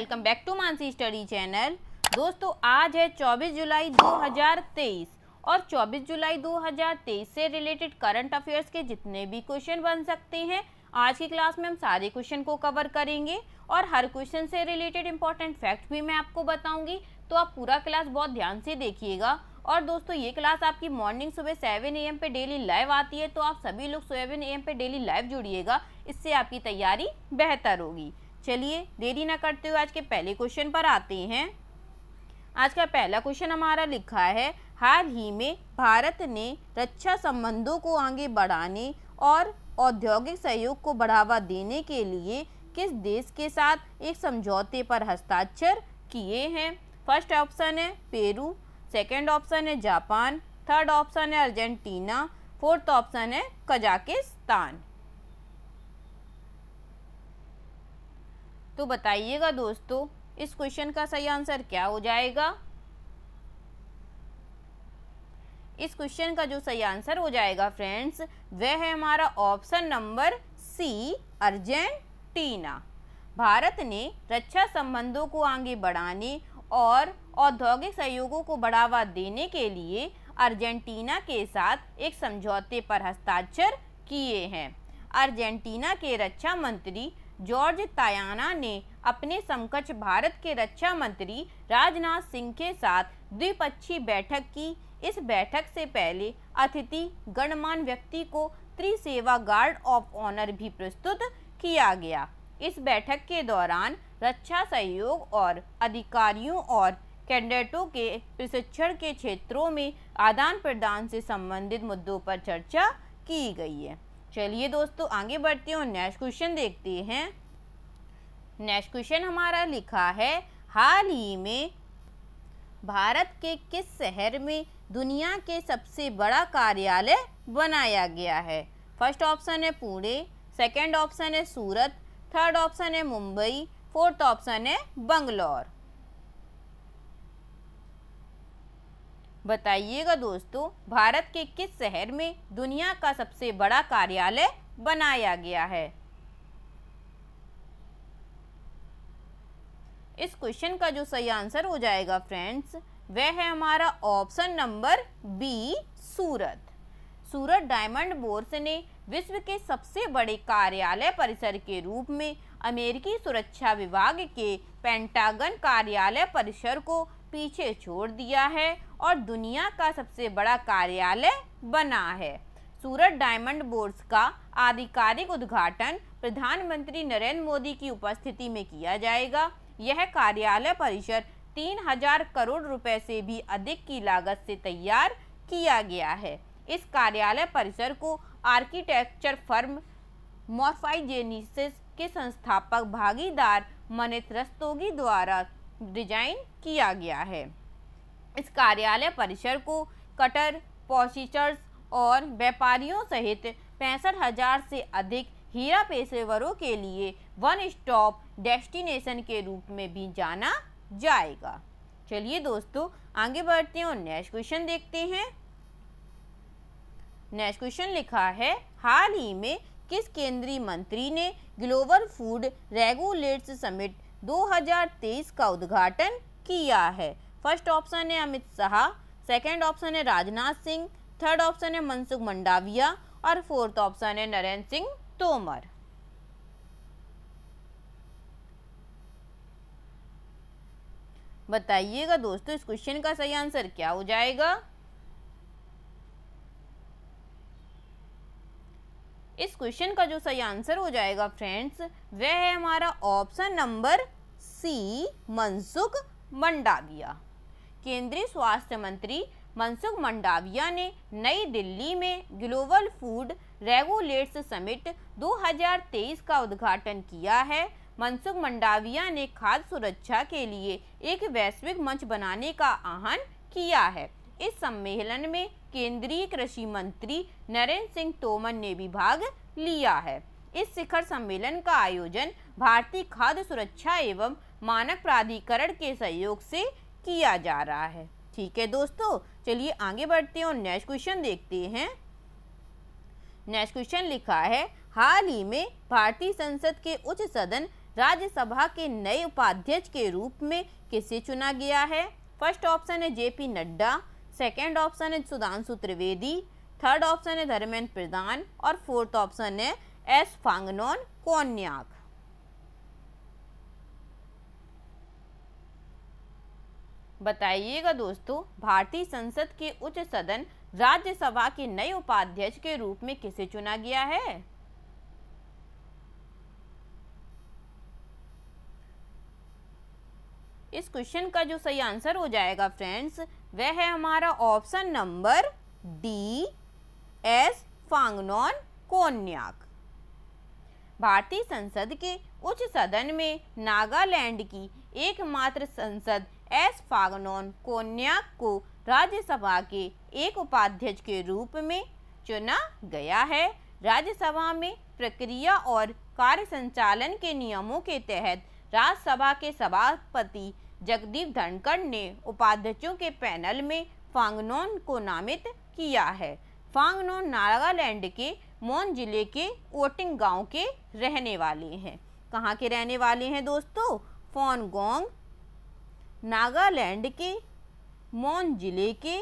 welcome back to Mansi study channel दोस्तों आज है 24 जुलाई 2023 और 24 जुलाई 2023 से रिलेटेड करंट अफेयर्स के जितने भी क्वेश्चन बन सकते हैं आज की क्लास में हम सारे क्वेश्चन को कवर करेंगे और हर क्वेश्चन से रिलेटेड इंपॉर्टेंट फैक्ट भी मैं आपको बताऊंगी तो आप पूरा क्लास बहुत ध्यान से देखिएगा और दोस्तों ये क्लास आपकी मॉर्निंग सुबह सेवन ए पे डेली लाइव आती है तो आप सभी लोग सेवन ए पे डेली लाइव जुड़िएगा इससे आपकी तैयारी बेहतर होगी चलिए देरी ना करते हुए आज के पहले क्वेश्चन पर आते हैं आज का पहला क्वेश्चन हमारा लिखा है हाल ही में भारत ने रक्षा संबंधों को आगे बढ़ाने और औद्योगिक सहयोग को बढ़ावा देने के लिए किस देश के साथ एक समझौते पर हस्ताक्षर किए हैं फर्स्ट ऑप्शन है पेरू सेकंड ऑप्शन है जापान थर्ड ऑप्शन है अर्जेंटीना फोर्थ ऑप्शन है कजाकिस्तान तो बताइएगा दोस्तों इस क्वेश्चन का सही आंसर क्या हो जाएगा इस क्वेश्चन का जो सही आंसर हो जाएगा फ्रेंड्स वह है हमारा option number C Argentina Bharat ने रक्षा संबंधों को आगे बढ़ाने और औद्योगिक सहयोगों को बढ़ावा देने के लिए अर्जेंटीना के साथ एक समझौते पर हस्ताक्षर किए हैं अर्जेंटीना के रक्षा मंत्री जॉर्ज तायाना ने अपने समकक्ष भारत के रक्षा मंत्री राजनाथ सिंह के साथ द्विपक्षीय बैठक की इस बैठक से पहले अतिथि गणमान व्यक्ति को त्रिसेवा गार्ड ऑफ ऑनर भी प्रस्तुत किया गया इस बैठक के दौरान रक्षा सहयोग और अधिकारियों और कैंडेटों के प्रशिक्षण के क्षेत्रों में आदान प्रदान से संबंधित मुद्दों पर चर्चा की गई है चलिए दोस्तों आगे बढ़ते हैं नेक्स्ट क्वेश्चन देखते हैं नेक्स्ट क्वेश्चन हमारा लिखा है हाल ही में भारत के किस शहर में दुनिया के सबसे बड़ा कार्यालय बनाया गया है फर्स्ट ऑप्शन है पुणे सेकंड ऑप्शन है सूरत थर्ड ऑप्शन है मुंबई फोर्थ ऑप्शन है बंगलौर बताइएगा दोस्तों भारत के किस शहर में दुनिया का सबसे बड़ा कार्यालय बनाया गया है इस क्वेश्चन का जो सही आंसर हो जाएगा फ्रेंड्स वह है हमारा option number B Surat Surat diamond bourse ने विश्व के सबसे बड़े कार्यालय परिसर के रूप में अमेरिकी सुरक्षा विभाग के पेंटागन कार्यालय परिसर को पीछे छोड़ दिया है और दुनिया का सबसे बड़ा कार्यालय बना है सूरत डायमंड बोर्ड्स का आधिकारिक उद्घाटन प्रधानमंत्री नरेंद्र मोदी की उपस्थिति में किया जाएगा यह कार्यालय परिसर तीन हजार करोड़ रुपए से भी अधिक की लागत से तैयार किया गया है इस कार्यालय परिसर को आर्किटेक्चर फर्म मोर्फाइजेनिस के संस्थापक भागीदार मनित रस्तोगी द्वारा डिजाइन किया गया है इस कार्यालय परिसर को कटर पॉसिचर्स और व्यापारियों सहित पैंसठ हजार से अधिक हीरा पेशेवरों के लिए वन स्टॉप डेस्टिनेशन के रूप में भी जाना जाएगा चलिए दोस्तों आगे बढ़ते हैं और नेक्स्ट क्वेश्चन देखते हैं नेक्स्ट क्वेश्चन लिखा है हाल ही में किस केंद्रीय मंत्री ने ग्लोबल फूड रेगुलेटर्स समिट 2023 का उद्घाटन किया है फर्स्ट ऑप्शन है अमित शाह सेकंड ऑप्शन है राजनाथ सिंह थर्ड ऑप्शन है मनसुख मंडाविया और फोर्थ ऑप्शन है नरेंद्र सिंह तोमर बताइएगा दोस्तों इस क्वेश्चन का सही आंसर क्या हो जाएगा इस क्वेश्चन का जो सही आंसर हो जाएगा फ्रेंड्स वह है हमारा option number C Mansukh Mandaviya केंद्रीय स्वास्थ्य मंत्री मनसुख मंडाविया ने नई दिल्ली में ग्लोबल फूड रेगुलेट्स समिट 2023 का उद्घाटन किया है मनसुख मंडाविया ने खाद्य सुरक्षा के लिए एक वैश्विक मंच बनाने का आह्वान किया है इस सम्मेलन में केंद्रीय कृषि मंत्री नरेंद्र सिंह तोमर ने भी भाग लिया है इस शिखर सम्मेलन का आयोजन भारतीय खाद्य सुरक्षा एवं मानक प्राधिकरण के सहयोग से किया जा रहा है ठीक है दोस्तों चलिए आगे बढ़ते हैं और नेक्स्ट क्वेश्चन देखते हैं नेक्स्ट क्वेश्चन लिखा है हाल ही में भारतीय संसद के उच्च सदन राज्यसभा के नए उपाध्यक्ष के रूप में किसे चुना गया है फर्स्ट ऑप्शन है जेपी नड्डा सेकेंड ऑप्शन है सुधांशु त्रिवेदी थर्ड ऑप्शन है धर्मेंद्र प्रधान और फोर्थ ऑप्शन है एस फांगनोन कोन्याक बताइएगा दोस्तों भारतीय संसद के उच्च सदन राज्यसभा के नए उपाध्यक्ष के रूप में किसे चुना गया है इस क्वेश्चन का जो सही आंसर हो जाएगा फ्रेंड्स वह है हमारा option number D S Phangnon Konyak भारतीय संसद के उच्च सदन में नागालैंड की एकमात्र संसद एस फागनोन कोन्याक को राज्यसभा के एक उपाध्यक्ष के रूप में चुना गया है राज्यसभा में प्रक्रिया और कार्य संचालन के नियमों के तहत राज्यसभा के सभापति जगदीप धनखड़ ने उपाध्यक्षों के पैनल में फांगनोन को नामित किया है फांगनोन नागालैंड के मोन जिले के ओटिंग गांव के रहने वाले हैं कहाँ के रहने वाले हैं दोस्तों फोनगोंग नागालैंड के मोन जिले के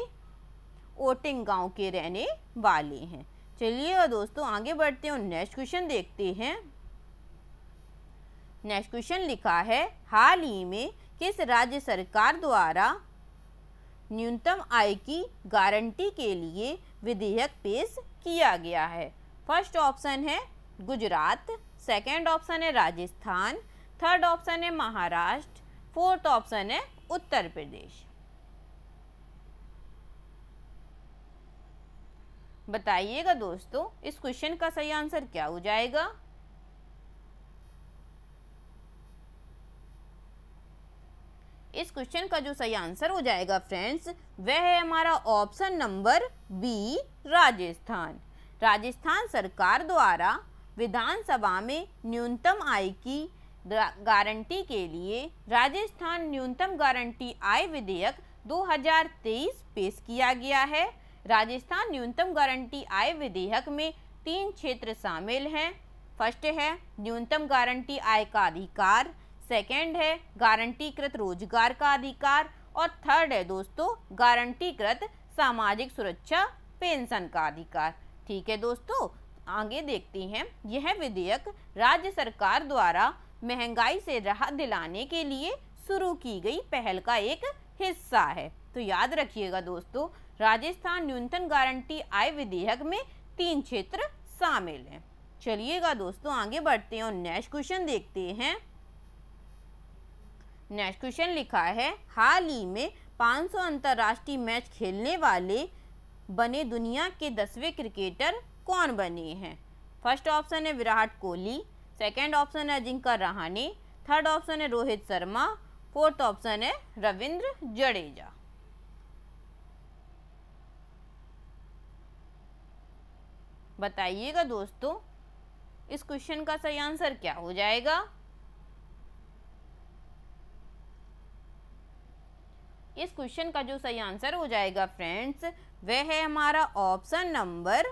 ओटिंग गांव के रहने वाले हैं चलिए और दोस्तों आगे बढ़ते हैं नेक्स्ट क्वेश्चन देखते हैं नेक्स्ट क्वेश्चन लिखा है हाल ही में किस राज्य सरकार द्वारा न्यूनतम आय की गारंटी के लिए विधेयक पेश किया गया है फर्स्ट ऑप्शन है गुजरात सेकंड ऑप्शन है राजस्थान थर्ड ऑप्शन है महाराष्ट्र फोर्थ ऑप्शन है उत्तर प्रदेश बताइएगा दोस्तों इस क्वेश्चन का सही आंसर क्या हो जाएगा इस क्वेश्चन का जो सही आंसर हो जाएगा फ्रेंड्स वह है हमारा option number B Rajasthan Rajasthan सरकार द्वारा विधानसभा में न्यूनतम आय की गारंटी के लिए राजस्थान न्यूनतम गारंटी आय विधेयक 2023 पेश किया गया है राजस्थान न्यूनतम गारंटी आय विधेयक में तीन क्षेत्र शामिल हैं फर्स्ट है न्यूनतम गारंटी आय का अधिकार सेकंड है गारंटीकृत रोजगार का अधिकार और थर्ड है दोस्तों गारंटीकृत सामाजिक सुरक्षा पेंशन का अधिकार ठीक है दोस्तों आगे देखते हैं यह विधेयक राज्य सरकार द्वारा महंगाई से राहत दिलाने के लिए शुरू की गई पहल का एक हिस्सा है तो याद रखिएगा दोस्तों राजस्थान न्यूनतम गारंटी आय विधेयक में तीन क्षेत्र शामिल हैं चलिएगा दोस्तों आगे बढ़ते हैं और नेक्स्ट क्वेश्चन देखते हैं नेक्स्ट क्वेश्चन लिखा है हाल ही में 500 अंतर्राष्ट्रीय मैच खेलने वाले बने दुनिया के दसवें क्रिकेटर कौन बने हैं फर्स्ट ऑप्शन है विराट कोहली सेकंड ऑप्शन है अजिंका रहाणे थर्ड ऑप्शन है रोहित शर्मा फोर्थ ऑप्शन है रविंद्र जडेजा बताइएगा दोस्तों इस क्वेश्चन का सही आंसर क्या हो जाएगा इस क्वेश्चन का जो सही आंसर हो जाएगा फ्रेंड्स वह है हमारा option number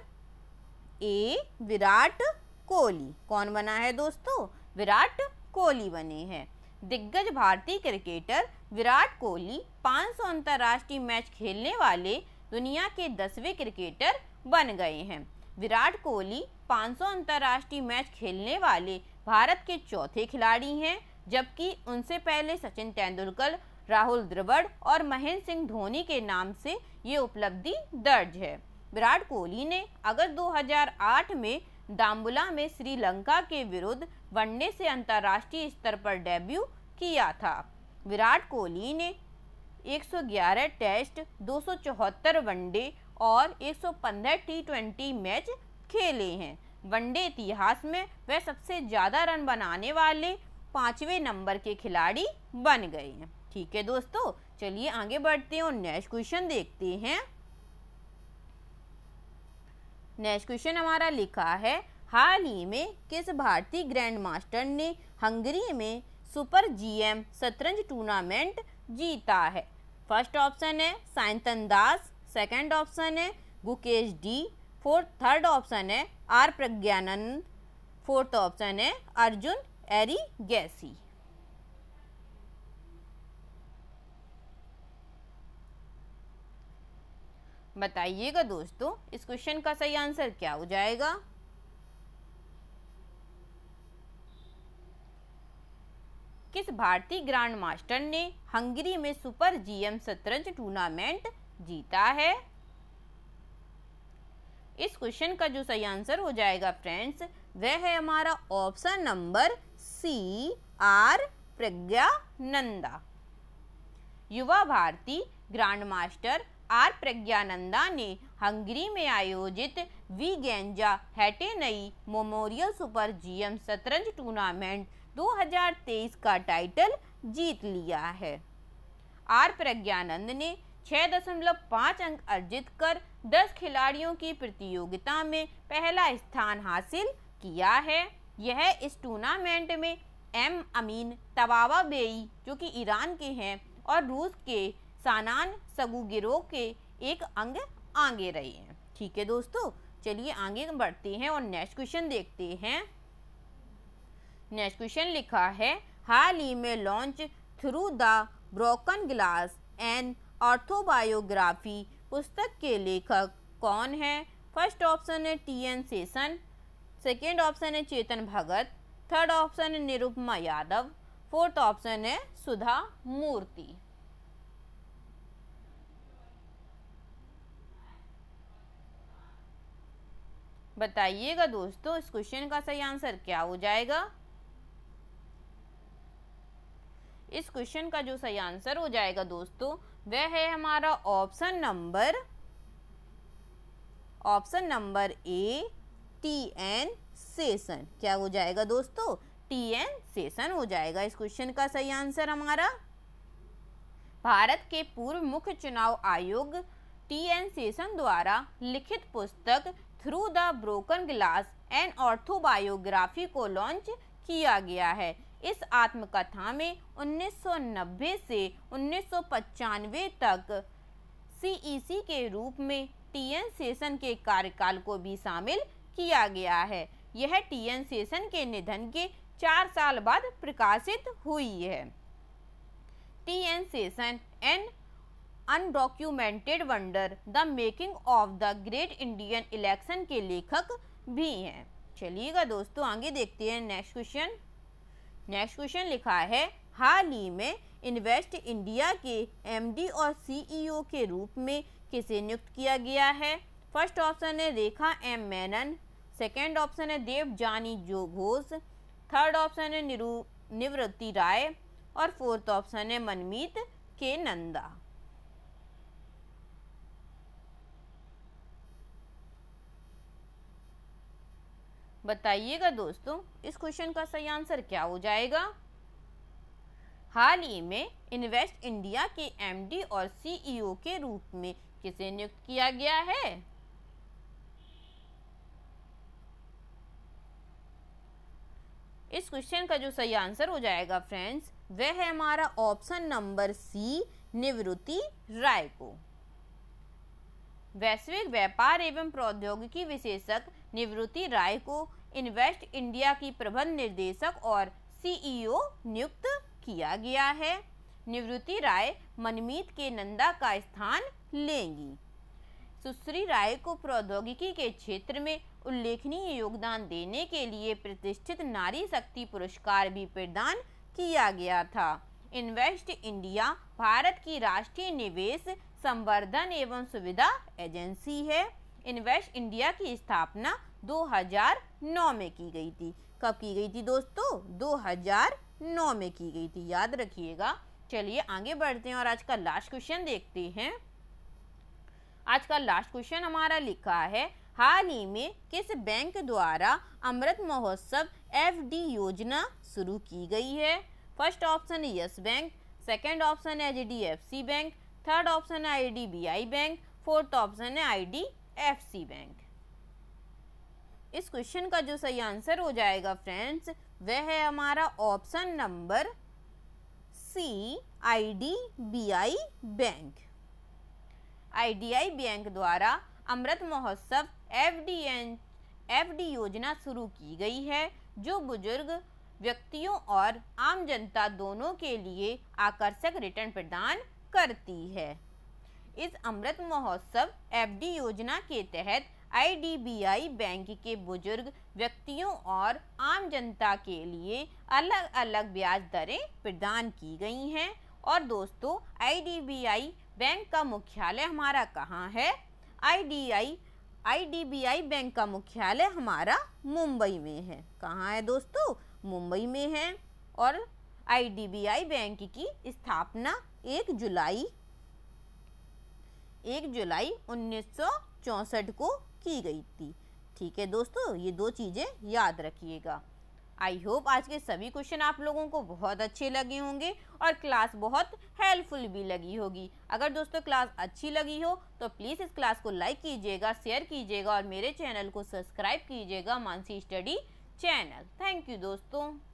A Virat Kohli कौन बना है दोस्तों विराट कोहली बने हैं दिग्गज भारतीय क्रिकेटर विराट कोहली 500 अंतर्राष्ट्रीय मैच खेलने वाले दुनिया के दसवें क्रिकेटर बन गए हैं विराट कोहली 500 अंतर्राष्ट्रीय मैच खेलने वाले भारत के चौथे खिलाड़ी हैं जबकि उनसे पहले सचिन तेंदुलकर राहुल द्रविड़ और महेंद्र सिंह धोनी के नाम से ये उपलब्धि दर्ज है विराट कोहली ने अगस्त 2008 में दाम्बुला में श्रीलंका के विरुद्ध वनडे से अंतर्राष्ट्रीय स्तर पर डेब्यू किया था विराट कोहली ने 111 टेस्ट 274 वनडे और 115 टी मैच खेले हैं वनडे इतिहास में वह सबसे ज़्यादा रन बनाने वाले पाँचवें नंबर के खिलाड़ी बन गए हैं ठीक है दोस्तों चलिए आगे बढ़ते हैं और नेक्स्ट क्वेश्चन देखते हैं नेक्स्ट क्वेश्चन हमारा लिखा है हाल ही में किस भारतीय ग्रैंड मास्टर ने हंगरी में सुपर जीएम शतरंज टूर्नामेंट जीता है फर्स्ट ऑप्शन है साइंतन दास सेकेंड ऑप्शन है Gukesh D fourth third option है आर प्रज्ञानंद फोर्थ ऑप्शन है अर्जुन एरी गैसी बताइएगा दोस्तों इस क्वेश्चन का सही आंसर क्या हो जाएगा किस भारतीय ग्रांड मास्टर ने हंगरी में सुपर जीएम शतरंज टूर्नामेंट जीता है इस क्वेश्चन का जो सही आंसर हो जाएगा फ्रेंड्स वह है हमारा option number C R Praggnanandhaa युवा भारती ग्रांड मास्टर आर प्रज्ञानंदा ने हंगरी में आयोजित वी गेंजा हैटेनई मेमोरियल सुपर जीएम शतरंज टूर्नामेंट 2023 का टाइटल जीत लिया है आर प्रज्ञानंद ने 6.5 अंक अर्जित कर 10 खिलाड़ियों की प्रतियोगिता में पहला स्थान हासिल किया है यह इस टूर्नामेंट में एम अमीन तवावा बेई जो कि ईरान के हैं और रूस के सानान गिरोह के एक अंग आगे रहे हैं ठीक है दोस्तों चलिए आगे बढ़ते हैं और नेक्स्ट क्वेश्चन देखते हैं नेक्स्ट क्वेश्चन लिखा है हाल ही में launch through the broken glass and autobiography पुस्तक के लेखक कौन है फर्स्ट ऑप्शन है T N Seshan second option है चेतन भगत थर्ड ऑप्शन है निरुपमा यादव फोर्थ ऑप्शन है सुधा मूर्ति बताइएगा दोस्तों इस क्वेश्चन का सही आंसर क्या हो जाएगा इस क्वेश्चन का जो सही आंसर हो जाएगा दोस्तों वह है हमारा option number option number A T N Seshan क्या हो जाएगा दोस्तों टी एन सेशन हो जाएगा इस क्वेश्चन का सही आंसर हमारा भारत के पूर्व मुख्य चुनाव आयोग टी एन सेशन द्वारा लिखित पुस्तक through the broken glass an autobiography को लॉन्च किया गया है इस आत्मकथा में 1990 से उन्नीस तक सीईसी e के रूप में टीएन सेशन के कार्यकाल को भी शामिल किया गया है यह टीएन सेशन के निधन के चार साल बाद प्रकाशित हुई है TN Seshan an undocumented wonder the making of the great Indian election के लेखक भी हैं चलिएगा दोस्तों आगे देखते हैं नेक्स्ट क्वेश्चन नेक्स्ट क्वेश्चन लिखा है हाल ही में इन्वेस्ट इंडिया के एमडी और सीईओ e के रूप में किसे नियुक्त किया गया है फर्स्ट ऑप्शन है Rekha M Menon second option है देव जानी जो घोष थर्ड ऑप्शन है निरू निवृत्ति राय और फोर्थ ऑप्शन है मनमीत के नंदा बताइएगा दोस्तों इस क्वेश्चन का सही आंसर क्या हो जाएगा हाल ही में इन्वेस्ट इंडिया के एमडी और सीईओ e के रूप में किसे नियुक्त किया गया है इस क्वेश्चन का जो सही आंसर हो जाएगा फ्रेंड्स वह है हमारा ऑप्शन नंबर सी निवृत्ति राय को वैश्विक व्यापार एवं प्रौद्योगिकी विशेषक निवृत्ति राय को इन्वेस्ट इंडिया की प्रबंध निर्देशक और सीईओ e नियुक्त किया गया है निवृत्ति राय मनमीत के नंदा का स्थान लेंगी सुश्री राय को प्रौद्योगिकी के क्षेत्र में उल्लेखनीय योगदान देने के लिए प्रतिष्ठित नारी शक्ति पुरस्कार भी प्रदान किया गया था इन्वेस्ट इंडिया भारत की राष्ट्रीय निवेश संवर्धन एवं सुविधा एजेंसी है इन्वेस्ट इंडिया की स्थापना 2009 में की गई थी कब की गई थी दोस्तों 2009 में की गई थी याद रखिएगा चलिए आगे बढ़ते हैं और आज का लास्ट क्वेश्चन देखते हैं आज का लास्ट क्वेश्चन हमारा लिखा है हाल ही में किस बैंक द्वारा अमृत महोत्सव एफडी योजना शुरू की गई है फर्स्ट ऑप्शन है यस बैंक सेकंड ऑप्शन है एच बैंक थर्ड ऑप्शन है आई बैंक फोर्थ ऑप्शन है आई एफ सी बैंक इस क्वेश्चन का जो सही आंसर हो जाएगा फ्रेंड्स वह है हमारा option number C I D B I bank I D I bank द्वारा Amrit Mahotsav F D N F D योजना शुरू की गई है जो बुजुर्ग व्यक्तियों और आम जनता दोनों के लिए आकर्षक रिटर्न प्रदान करती है इस अमृत महोत्सव एफडी योजना के तहत आईडीबीआई बैंक के बुजुर्ग व्यक्तियों और आम जनता के लिए अलग अलग ब्याज दरें प्रदान की गई हैं और दोस्तों आईडीबीआई बैंक का मुख्यालय हमारा कहाँ है आईडीआई आईडीबीआई बैंक का मुख्यालय हमारा मुंबई में है कहाँ है दोस्तों मुंबई में है और आईडीबीआई बैंक की स्थापना एक जुलाई एक जुलाई उन्नीस को की गई थी ठीक है दोस्तों ये दो चीज़ें याद रखिएगा आई होप आज के सभी क्वेश्चन आप लोगों को बहुत अच्छे लगे होंगे और क्लास बहुत हेल्पफुल भी लगी होगी अगर दोस्तों क्लास अच्छी लगी हो तो प्लीज़ इस क्लास को लाइक कीजिएगा शेयर कीजिएगा और मेरे चैनल को सब्सक्राइब कीजिएगा Mansi study channel thank you दोस्तों